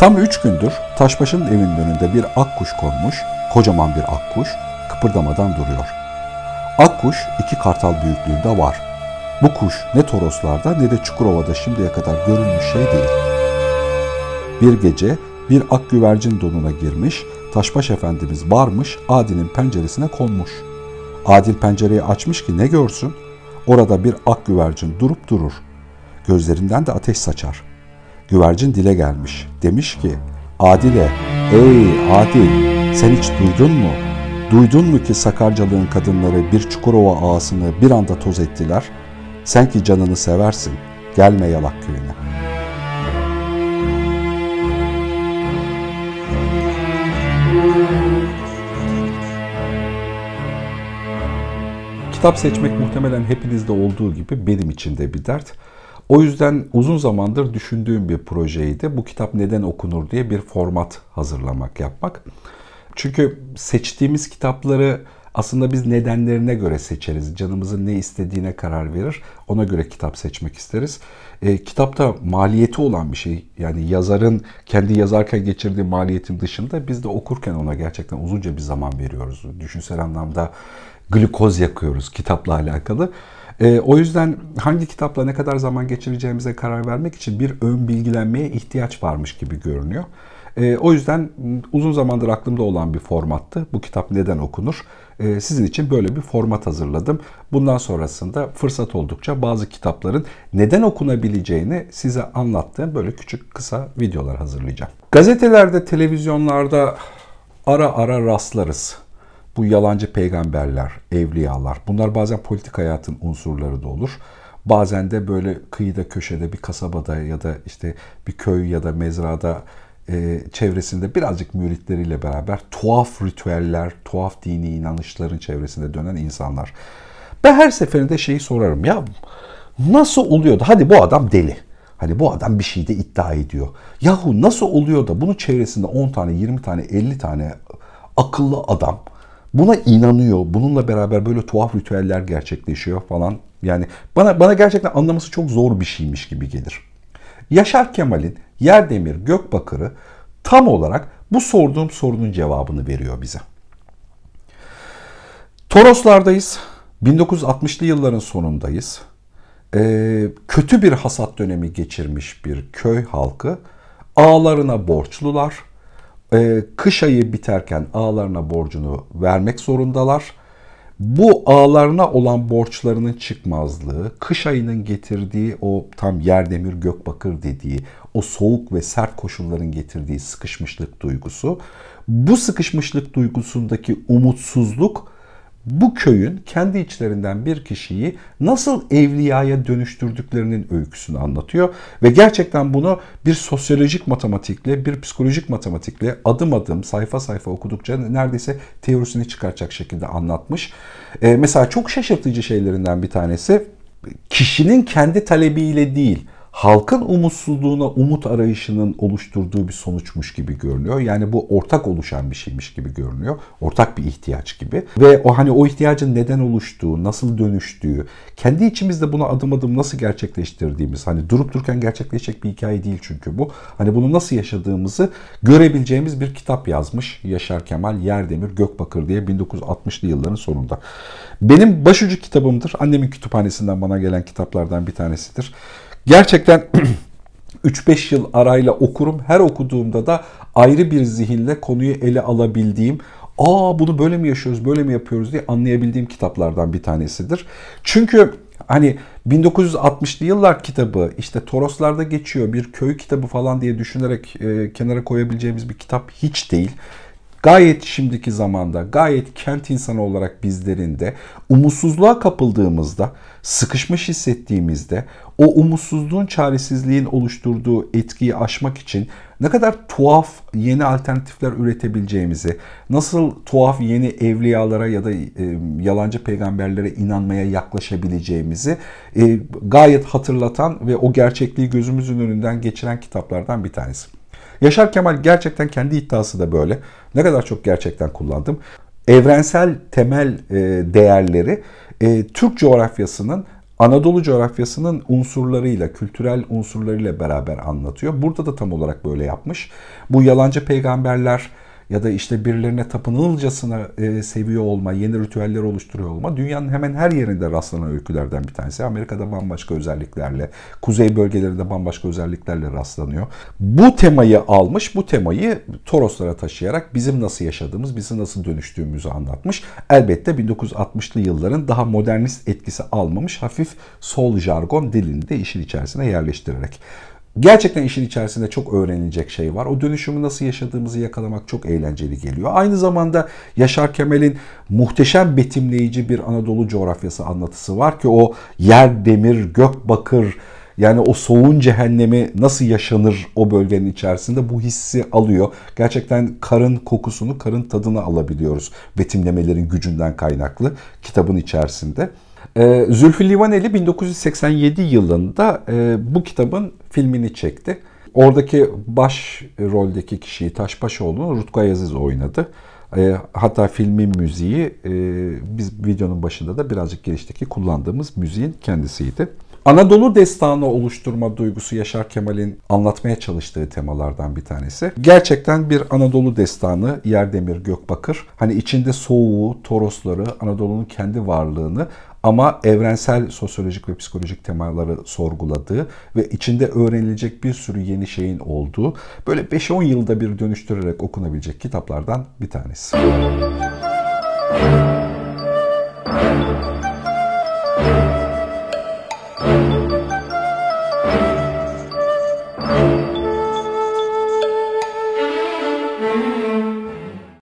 Tam üç gündür Taşbaşı'nın evinin önünde bir akkuş konmuş, kocaman bir akkuş, kıpırdamadan duruyor. Akkuş iki kartal büyüklüğünde var. Bu kuş ne Toroslarda ne de Çukurova'da şimdiye kadar görülmüş şey değil. Bir gece bir ak güvercin donuna girmiş, Taşbaş Efendimiz varmış, Adil'in penceresine konmuş. Adil pencereyi açmış ki ne görsün? Orada bir ak güvercin durup durur. Gözlerinden de ateş saçar.'' Güvercin dile gelmiş. Demiş ki Adile, ey Adil sen hiç duydun mu? Duydun mu ki Sakarcalığın kadınları bir Çukurova ağasını bir anda toz ettiler? Sen ki canını seversin, gelme yalak köyüne. Kitap seçmek muhtemelen hepinizde olduğu gibi benim için de bir dert. O yüzden uzun zamandır düşündüğüm bir projeydi. Bu kitap neden okunur diye bir format hazırlamak, yapmak. Çünkü seçtiğimiz kitapları aslında biz nedenlerine göre seçeriz. Canımızın ne istediğine karar verir. Ona göre kitap seçmek isteriz. E, kitap da maliyeti olan bir şey. Yani yazarın kendi yazarken geçirdiği maliyetin dışında biz de okurken ona gerçekten uzunca bir zaman veriyoruz. Düşünsel anlamda glikoz yakıyoruz kitapla alakalı. E, o yüzden hangi kitapla ne kadar zaman geçireceğimize karar vermek için bir ön bilgilenmeye ihtiyaç varmış gibi görünüyor. E, o yüzden uzun zamandır aklımda olan bir formattı. Bu kitap neden okunur? E, sizin için böyle bir format hazırladım. Bundan sonrasında fırsat oldukça bazı kitapların neden okunabileceğini size anlattığım böyle küçük kısa videolar hazırlayacağım. Gazetelerde, televizyonlarda ara ara rastlarız bu yalancı peygamberler, evliyalar bunlar bazen politik hayatın unsurları da olur. Bazen de böyle kıyıda köşede bir kasabada ya da işte bir köy ya da mezrada e, çevresinde birazcık müritleriyle beraber tuhaf ritüeller, tuhaf dini inanışların çevresinde dönen insanlar. Ben her seferinde şeyi sorarım ya nasıl oluyordu? Hadi bu adam deli. Hani bu adam bir şeyde iddia ediyor. Yahu nasıl oluyor da bunun çevresinde 10 tane, 20 tane, 50 tane akıllı adam buna inanıyor. Bununla beraber böyle tuhaf ritüeller gerçekleşiyor falan. Yani bana bana gerçekten anlaması çok zor bir şeymiş gibi gelir. Yaşar Kemal'in Yer Demir, Gök Bakırı tam olarak bu sorduğum sorunun cevabını veriyor bize. Toroslardayız. 1960'lı yılların sonundayız. Ee, kötü bir hasat dönemi geçirmiş bir köy halkı ağlarına borçlular ee, kış ayı biterken ağlarına borcunu vermek zorundalar. Bu ağlarına olan borçlarının çıkmazlığı, kış ayının getirdiği o tam yerdemir bakır dediği o soğuk ve sert koşulların getirdiği sıkışmışlık duygusu, bu sıkışmışlık duygusundaki umutsuzluk bu köyün kendi içlerinden bir kişiyi nasıl evliyaya dönüştürdüklerinin öyküsünü anlatıyor. Ve gerçekten bunu bir sosyolojik matematikle, bir psikolojik matematikle adım adım sayfa sayfa okudukça neredeyse teorisini çıkaracak şekilde anlatmış. Ee, mesela çok şaşırtıcı şeylerinden bir tanesi kişinin kendi talebiyle değil halkın umutsuzluğuna umut arayışının oluşturduğu bir sonuçmuş gibi görünüyor. Yani bu ortak oluşan bir şeymiş gibi görünüyor. Ortak bir ihtiyaç gibi. Ve o hani o ihtiyacın neden oluştuğu, nasıl dönüştüğü, kendi içimizde bunu adım adım nasıl gerçekleştirdiğimiz, hani durup dururken gerçekleşecek bir hikaye değil çünkü bu. Hani bunu nasıl yaşadığımızı görebileceğimiz bir kitap yazmış Yaşar Kemal Yerdemir Gökbakır diye 1960'lı yılların sonunda. Benim başucu kitabımdır. Annemin kütüphanesinden bana gelen kitaplardan bir tanesidir. Gerçekten 3-5 yıl arayla okurum. Her okuduğumda da ayrı bir zihinle konuyu ele alabildiğim, aa bunu böyle mi yaşıyoruz, böyle mi yapıyoruz diye anlayabildiğim kitaplardan bir tanesidir. Çünkü hani 1960'lı yıllar kitabı işte Toroslar'da geçiyor bir köy kitabı falan diye düşünerek e, kenara koyabileceğimiz bir kitap hiç değil gayet şimdiki zamanda, gayet kent insanı olarak bizlerin de umutsuzluğa kapıldığımızda, sıkışmış hissettiğimizde o umutsuzluğun, çaresizliğin oluşturduğu etkiyi aşmak için ne kadar tuhaf yeni alternatifler üretebileceğimizi, nasıl tuhaf yeni evliyalara ya da e, yalancı peygamberlere inanmaya yaklaşabileceğimizi e, gayet hatırlatan ve o gerçekliği gözümüzün önünden geçiren kitaplardan bir tanesi. Yaşar Kemal gerçekten kendi iddiası da böyle. Ne kadar çok gerçekten kullandım. Evrensel temel e, değerleri e, Türk coğrafyasının Anadolu coğrafyasının unsurlarıyla, kültürel unsurlarıyla beraber anlatıyor. Burada da tam olarak böyle yapmış. Bu yalancı peygamberler ya da işte birilerine tapınılcasına e, seviyor olma, yeni ritüeller oluşturuyor olma dünyanın hemen her yerinde rastlanan öykülerden bir tanesi. Amerika'da bambaşka özelliklerle, kuzey bölgelerinde bambaşka özelliklerle rastlanıyor. Bu temayı almış, bu temayı Toroslara taşıyarak bizim nasıl yaşadığımız, bizim nasıl dönüştüğümüzü anlatmış. Elbette 1960'lı yılların daha modernist etkisi almamış hafif sol jargon dilinde işin içerisine yerleştirerek. Gerçekten işin içerisinde çok öğrenilecek şey var. O dönüşümü nasıl yaşadığımızı yakalamak çok eğlenceli geliyor. Aynı zamanda Yaşar Kemal'in muhteşem betimleyici bir Anadolu coğrafyası anlatısı var ki o yer demir, gök bakır, yani o soğun cehennemi nasıl yaşanır o bölgenin içerisinde bu hissi alıyor. Gerçekten karın kokusunu, karın tadını alabiliyoruz betimlemelerin gücünden kaynaklı kitabın içerisinde. Ee, Zülfü Livaneli 1987 yılında e, bu kitabın filmini çekti. Oradaki baş roldeki kişiyi Taşbaşoğlu'nu Rutku Ayaziz oynadı. Ee, hatta filmin müziği e, biz videonun başında da birazcık girişteki kullandığımız müziğin kendisiydi. Anadolu destanı oluşturma duygusu Yaşar Kemal'in anlatmaya çalıştığı temalardan bir tanesi. Gerçekten bir Anadolu destanı Yerdemir Gökbakır. Hani içinde soğuğu, torosları, Anadolu'nun kendi varlığını ama evrensel sosyolojik ve psikolojik temaları sorguladığı ve içinde öğrenilecek bir sürü yeni şeyin olduğu böyle 5-10 yılda bir dönüştürerek okunabilecek kitaplardan bir tanesi. Müzik